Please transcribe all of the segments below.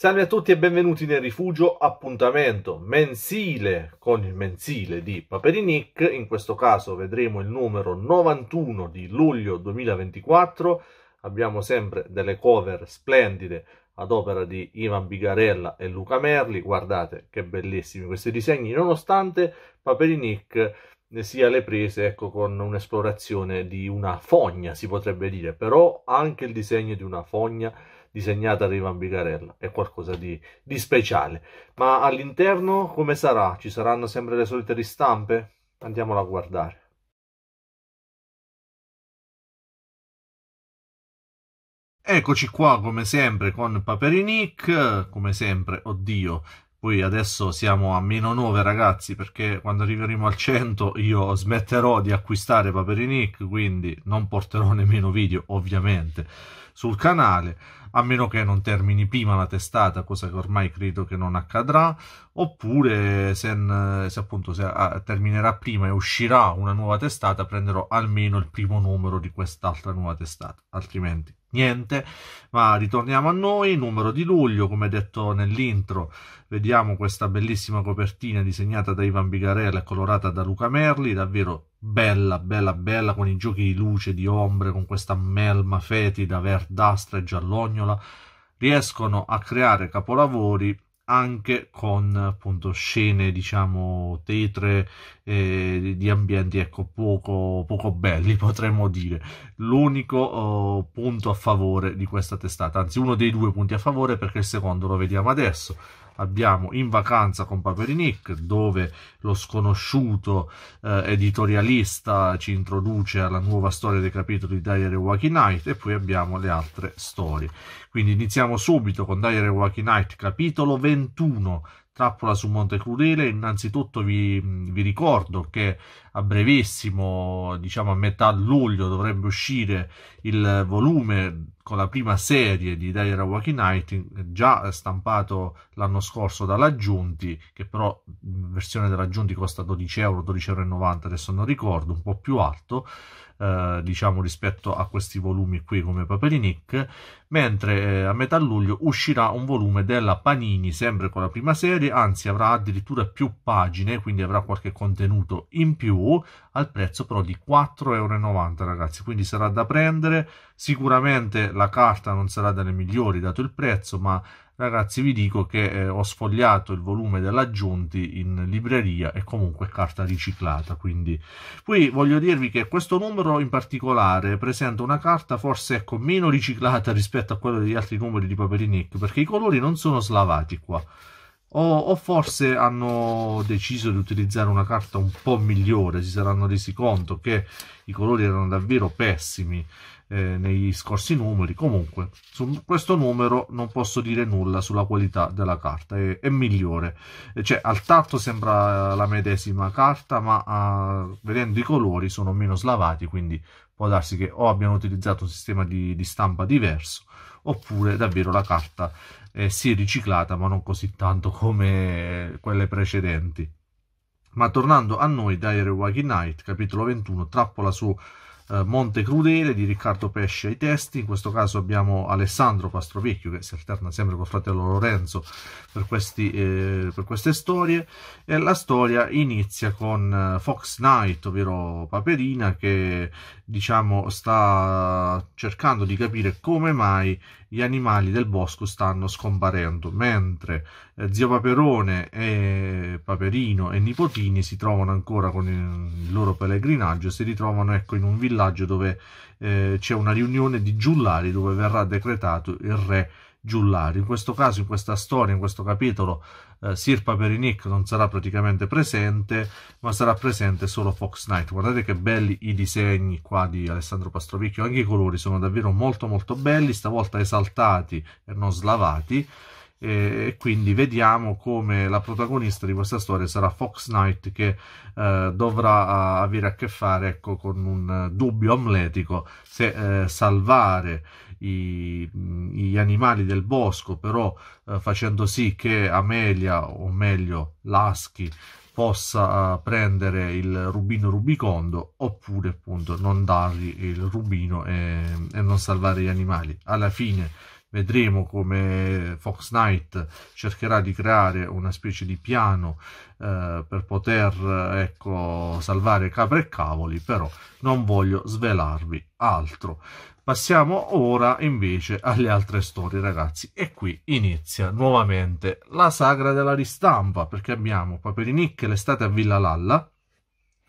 Salve a tutti e benvenuti nel rifugio appuntamento mensile con il mensile di Paperinic, in questo caso vedremo il numero 91 di luglio 2024, abbiamo sempre delle cover splendide ad opera di Ivan Bigarella e Luca Merli, guardate che bellissimi questi disegni, nonostante Paperinic eh, sia alle prese ecco, con un'esplorazione di una fogna, si potrebbe dire, però anche il disegno di una fogna disegnata da Ivan Bigarella è qualcosa di, di speciale. Ma all'interno come sarà? Ci saranno sempre le solite ristampe? Andiamola a guardare. Eccoci qua come sempre con Paperinic, come sempre, oddio, poi adesso siamo a meno 9 ragazzi perché quando arriveremo al 100 io smetterò di acquistare Paperinic, quindi non porterò nemmeno video ovviamente sul canale, a meno che non termini prima la testata, cosa che ormai credo che non accadrà, oppure se, se appunto se, ah, terminerà prima e uscirà una nuova testata prenderò almeno il primo numero di quest'altra nuova testata, altrimenti niente ma ritorniamo a noi numero di luglio come detto nell'intro vediamo questa bellissima copertina disegnata da Ivan Bigarella e colorata da Luca Merli davvero bella bella bella con i giochi di luce di ombre con questa melma fetida verdastra e giallognola riescono a creare capolavori anche con appunto scene diciamo tetre eh, di ambienti ecco poco, poco belli potremmo dire l'unico oh, punto a favore di questa testata anzi uno dei due punti a favore perché il secondo lo vediamo adesso abbiamo In vacanza con Paperinic, dove lo sconosciuto eh, editorialista ci introduce alla nuova storia dei capitoli di Diary of Wacky Night e poi abbiamo le altre storie. Quindi iniziamo subito con Diary of Wacky Night, capitolo 21, Trappola su Monte Crudele. Innanzitutto vi, vi ricordo che a brevissimo, diciamo a metà luglio, dovrebbe uscire il volume con la prima serie di Dire Walking Night, già stampato l'anno scorso dall'aggiunti, che però in versione dell'aggiunti costa 12 euro, 12,90 euro, adesso non ricordo, un po' più alto. Eh, diciamo rispetto a questi volumi qui come Paperinic mentre eh, a metà luglio uscirà un volume della Panini sempre con la prima serie anzi avrà addirittura più pagine quindi avrà qualche contenuto in più al prezzo però di 4,90 euro ragazzi quindi sarà da prendere sicuramente la carta non sarà delle migliori dato il prezzo ma ragazzi vi dico che eh, ho sfogliato il volume dell'aggiunti in libreria e comunque carta riciclata quindi poi voglio dirvi che questo numero in particolare presenta una carta forse ecco, meno riciclata rispetto a quella degli altri numeri di Paperinic ecco, perché i colori non sono slavati qua o, o, forse hanno deciso di utilizzare una carta un po' migliore, si saranno resi conto che i colori erano davvero pessimi eh, negli scorsi numeri. Comunque, su questo numero non posso dire nulla sulla qualità della carta, è, è migliore. Eh, cioè, al tatto sembra la medesima carta, ma eh, vedendo i colori sono meno slavati, quindi può darsi che o abbiano utilizzato un sistema di, di stampa diverso, oppure davvero la carta eh, sì riciclata ma non così tanto come quelle precedenti. Ma tornando a noi, Diary of Wacky Night, capitolo 21, Trappola su eh, Monte Crudele di Riccardo Pesce ai testi, in questo caso abbiamo Alessandro Pastrovecchio, che si alterna sempre col fratello Lorenzo per, questi, eh, per queste storie e la storia inizia con eh, Fox Knight, ovvero Paperina che diciamo sta cercando di capire come mai gli animali del bosco stanno scomparendo, mentre eh, zio Paperone e Paperino e Nipotini si trovano ancora con il, loro pellegrinaggio, si ritrovano ecco, in un villaggio dove eh, c'è una riunione di giullari dove verrà decretato il re Giullari. In questo caso, in questa storia, in questo capitolo, eh, Sir Paperinic non sarà praticamente presente, ma sarà presente solo Fox Knight. Guardate che belli i disegni qua di Alessandro Pastrovicchio, anche i colori sono davvero molto molto belli, stavolta esaltati e non slavati e quindi vediamo come la protagonista di questa storia sarà Fox Knight che eh, dovrà avere a che fare ecco, con un eh, dubbio amletico se eh, salvare i, gli animali del bosco però eh, facendo sì che Amelia o meglio Lasky possa eh, prendere il rubino rubicondo oppure appunto non dargli il rubino e, e non salvare gli animali alla fine vedremo come Fox Knight cercherà di creare una specie di piano eh, per poter ecco, salvare capre e cavoli, però non voglio svelarvi altro. Passiamo ora invece alle altre storie, ragazzi. E qui inizia nuovamente la sagra della ristampa, perché abbiamo Paperinicche l'estate a Villa Lalla,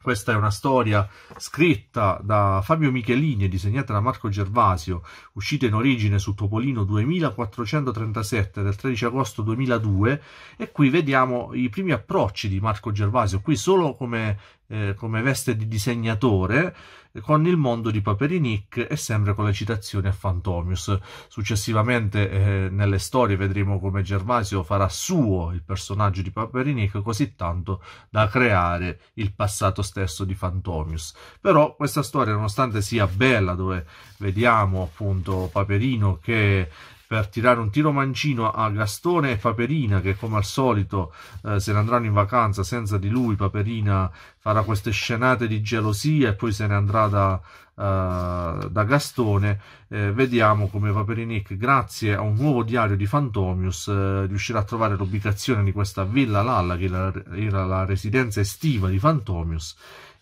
questa è una storia scritta da Fabio Michelini e disegnata da Marco Gervasio, uscita in origine su Topolino 2437 del 13 agosto 2002 e qui vediamo i primi approcci di Marco Gervasio, qui solo come eh, come veste di disegnatore eh, con il mondo di Paperinic e sempre con le citazioni a Fantomius. Successivamente eh, nelle storie vedremo come Gervasio farà suo il personaggio di Paperinic così tanto da creare il passato stesso di Fantomius. Però questa storia nonostante sia bella dove vediamo appunto Paperino che per tirare un tiro mancino a Gastone e Paperina che come al solito eh, se ne andranno in vacanza senza di lui Paperina farà queste scenate di gelosia e poi se ne andrà da, Uh, da Gastone, eh, vediamo come Paperinic grazie a un nuovo diario di Fantomius, eh, riuscirà a trovare l'ubicazione di questa Villa Lalla, che era la residenza estiva di Fantomius,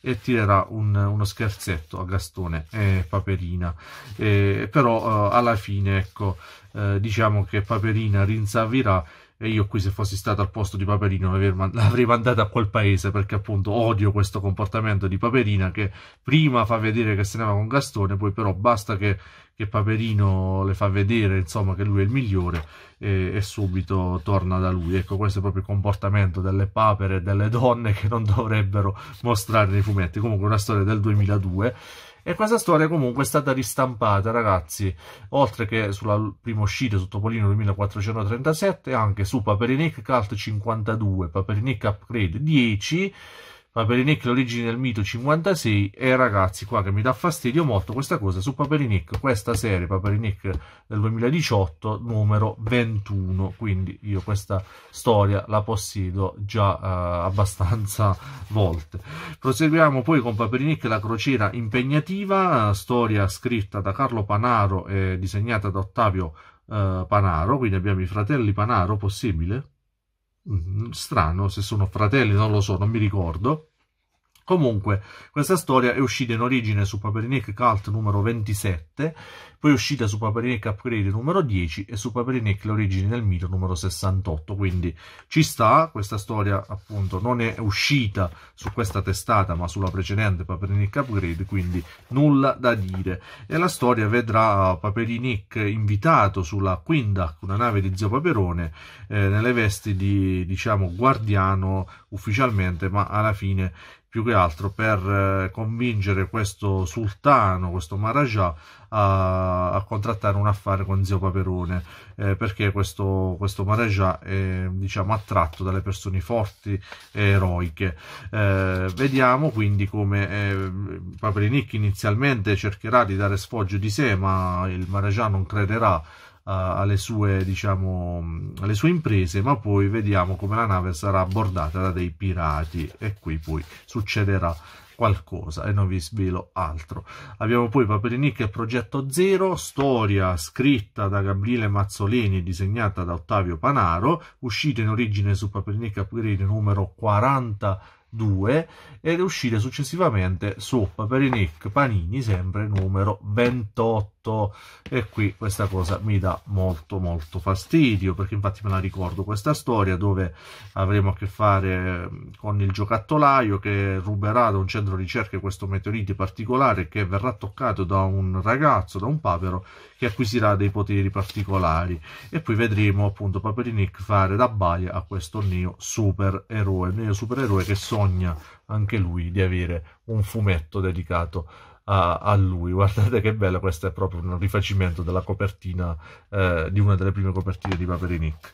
e tirerà un, uno scherzetto a Gastone e Paperina E, eh, però eh, alla fine ecco eh, diciamo che Paperina rinsavirà e io qui se fossi stato al posto di Paperino l'avrei mandato a quel paese perché appunto odio questo comportamento di Paperina che prima fa vedere che se ne va con Gastone, poi però basta che, che Paperino le fa vedere insomma che lui è il migliore e, e subito torna da lui. Ecco questo è proprio il comportamento delle papere e delle donne che non dovrebbero mostrare nei fumetti. Comunque una storia del 2002 e questa storia comunque è stata ristampata, ragazzi, oltre che sulla prima uscita su Topolino 2437, anche su Paperinic Cult 52, Paperinic Upgrade 10, Paperinek l'origine del mito 56 e ragazzi qua che mi dà fastidio molto questa cosa su Paperinek questa serie Paperinek del 2018 numero 21 quindi io questa storia la possiedo già eh, abbastanza volte proseguiamo poi con Paperinek la crociera impegnativa storia scritta da Carlo Panaro e disegnata da Ottavio eh, Panaro quindi abbiamo i fratelli Panaro possibile Mm, strano se sono fratelli, non lo so, non mi ricordo. Comunque, questa storia è uscita in origine su Paperinic Cult numero 27, poi è uscita su Paperinic Upgrade numero 10 e su Paperinic Le origini del mito numero 68, quindi ci sta, questa storia appunto non è uscita su questa testata ma sulla precedente Paperinic Upgrade, quindi nulla da dire. E la storia vedrà Paperinic invitato sulla Quindac, una nave di zio Paperone, eh, nelle vesti di, diciamo, guardiano ufficialmente, ma alla fine più che altro per eh, convincere questo sultano, questo Marajà, a, a, contrattare un affare con zio Paperone, eh, perché questo, questo Marajà è diciamo, attratto dalle persone forti e eroiche. Eh, vediamo quindi come eh, Paperinic inizialmente cercherà di dare sfoggio di sé, ma il Marajà non crederà alle sue, diciamo, alle sue imprese, ma poi vediamo come la nave sarà abbordata da dei pirati e qui poi succederà qualcosa e non vi svelo altro. Abbiamo poi Paperinic e Progetto Zero, storia scritta da Gabriele Mazzolini e disegnata da Ottavio Panaro, uscita in origine su Paperinic Upgrade numero 42 ed uscita successivamente su Paperinic Panini sempre numero 28 tutto e qui questa cosa mi dà molto molto fastidio perché infatti me la ricordo questa storia dove avremo a che fare ehm, con il giocattolaio che ruberà da un centro ricerca questo meteorite particolare che verrà toccato da un ragazzo, da un papero che acquisirà dei poteri particolari e poi vedremo appunto Paperinic fare da baia a questo neo supereroe, neo supereroe che sogna anche lui di avere un fumetto dedicato a, a, lui. Guardate che bello, questo è proprio un rifacimento della copertina, eh, di una delle prime copertine di Paperinic,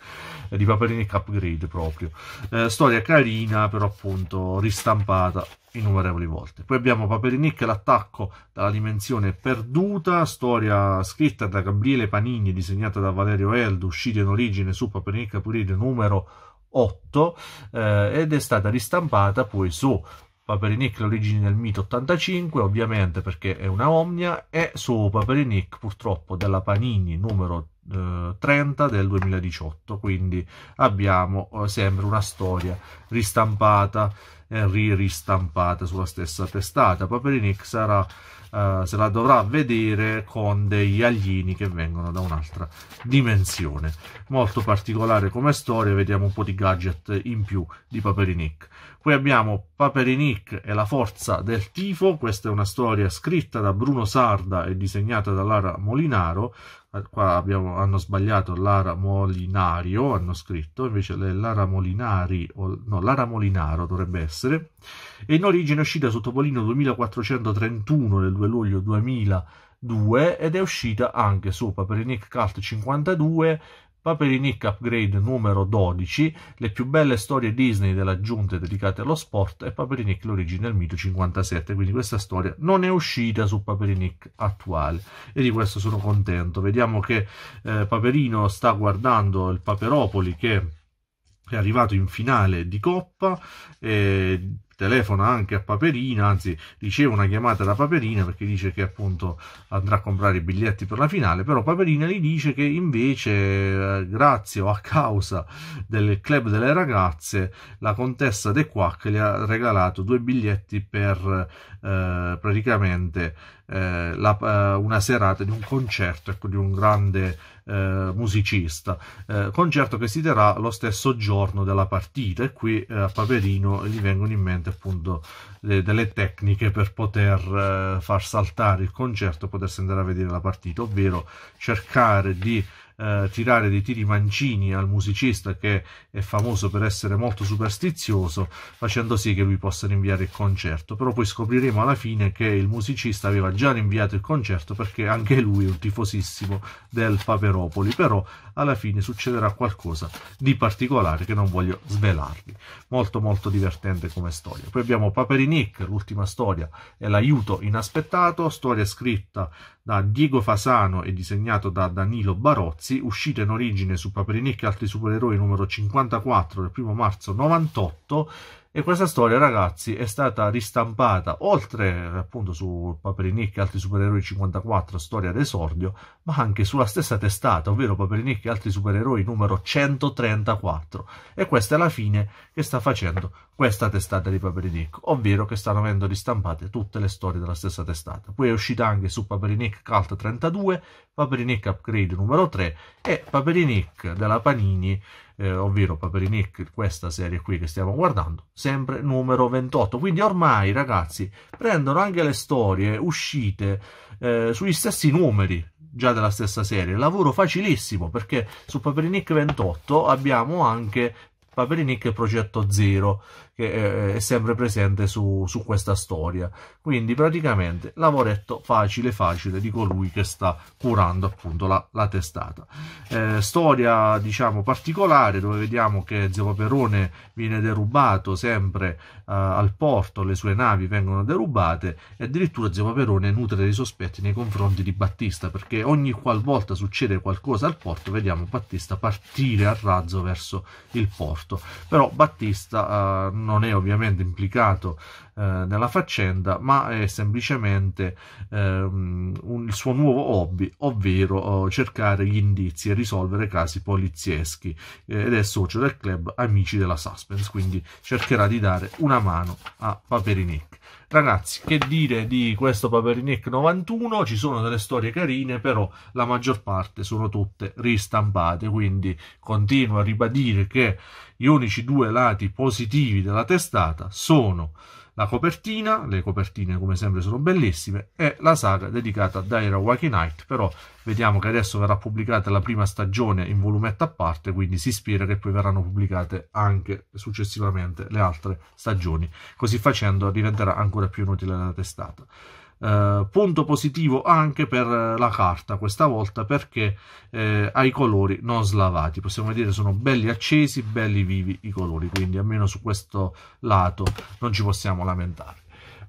eh, di Paperinic Upgrade proprio. Eh, storia carina, però appunto ristampata innumerevoli volte. Poi abbiamo Paperinic, l'attacco dalla dimensione perduta, storia scritta da Gabriele Panini disegnata da Valerio Eldo, uscita in origine su Paperinic Upgrade numero 8 eh, ed è stata ristampata poi su Paperinic le origini del mito 85, ovviamente perché è una omnia, e su Paperinic purtroppo della Panini numero eh, 30 del 2018, quindi abbiamo eh, sempre una storia ristampata e eh, riristampata sulla stessa testata. Paperinic sarà eh, se la dovrà vedere con degli alieni che vengono da un'altra dimensione. Molto particolare come storia, vediamo un po' di gadget in più di Paperinic. Qui abbiamo Paperinic e la forza del tifo, questa è una storia scritta da Bruno Sarda e disegnata da Lara Molinaro, Ah, qua abbiamo, hanno sbagliato Lara Molinario, hanno scritto, invece Lara Molinari, o, no, Lara Molinaro dovrebbe essere, e in origine è uscita sotto Polino 2431 del 2 luglio 2002 ed è uscita anche su Paperinic Cult 52, Paperinik Upgrade numero 12, le più belle storie Disney della giunta dedicate allo sport e Paperinik l'origine del mito 57, quindi questa storia non è uscita su Paperinik attuale e di questo sono contento. Vediamo che eh, Paperino sta guardando il Paperopoli che è arrivato in finale di coppa, eh, telefona anche a Paperina, anzi riceve una chiamata da Paperina perché dice che appunto andrà a comprare i biglietti per la finale, però Paperina gli dice che invece eh, grazie o a causa del club delle ragazze la contessa De Quac le ha regalato due biglietti per eh, praticamente eh, la, eh, una serata di un concerto ecco, di un grande eh, musicista, eh, concerto che si terrà lo stesso giorno della partita e qui eh, a Paperino gli vengono in mente appunto le, delle tecniche per poter eh, far saltare il concerto e potersi andare a vedere la partita, ovvero cercare di eh, tirare dei tiri mancini al musicista che è famoso per essere molto superstizioso, facendo sì che lui possa rinviare il concerto. Però poi scopriremo alla fine che il musicista aveva già rinviato il concerto perché anche lui è un tifosissimo del Paperopoli, però alla fine succederà qualcosa di particolare che non voglio svelarvi. Molto molto divertente come storia. Poi abbiamo Paperinic, l'ultima storia, è l'aiuto inaspettato, storia scritta da Diego Fasano e disegnato da Danilo Barozzi ragazzi, uscito in origine su Paperinic e altri supereroi numero 54 del 1 marzo 98 e questa storia ragazzi è stata ristampata oltre appunto su Paperinic e altri supereroi 54 storia d'esordio ma anche sulla stessa testata, ovvero Paperinic e altri supereroi numero 134. E questa è la fine che sta facendo questa testata di Paperinic, ovvero che stanno avendo ristampate tutte le storie della stessa testata. Poi è uscita anche su Paperinic Cult 32, Paperinic Upgrade numero 3 e Paperinic della Panini, eh, ovvero Paperinic, questa serie qui che stiamo guardando, sempre numero 28. Quindi ormai, ragazzi, prendono anche le storie uscite eh, sugli stessi numeri già della stessa serie. Lavoro facilissimo perché su Paperinic 28 abbiamo anche Paperinic Progetto Zero che eh, è sempre presente su, su questa storia. Quindi praticamente lavoretto facile facile di colui che sta curando appunto la, la testata. Eh, storia diciamo particolare dove vediamo che Zio Paperone viene derubato sempre eh, al porto, le sue navi vengono derubate e addirittura Zio Paperone nutre dei sospetti nei confronti di Battista perché ogni qualvolta succede qualcosa al porto vediamo Battista partire a razzo verso il porto. Però Battista eh, non è ovviamente implicato eh, nella faccenda, ma è semplicemente ehm, un, il suo nuovo hobby, ovvero eh, cercare gli indizi e risolvere casi polizieschi eh, ed è socio del club Amici della Suspense, quindi cercherà di dare una mano a Paperinic. Ragazzi, che dire di questo Paperinec 91? Ci sono delle storie carine, però la maggior parte sono tutte ristampate, quindi continuo a ribadire che gli unici due lati positivi della testata sono la copertina, le copertine come sempre sono bellissime, e la saga dedicata a Daira Wacky Knight, però vediamo che adesso verrà pubblicata la prima stagione in volumetto a parte, quindi si spera che poi verranno pubblicate anche successivamente le altre stagioni. Così facendo diventerà ancora più inutile la testata. Eh, punto positivo anche per eh, la carta questa volta perché eh, ha i colori non slavati possiamo vedere sono belli accesi belli vivi i colori quindi almeno su questo lato non ci possiamo lamentare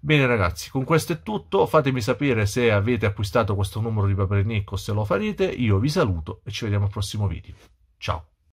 Bene ragazzi, con questo è tutto, fatemi sapere se avete acquistato questo numero di Papernic o se lo farete, io vi saluto e ci vediamo al prossimo video. Ciao!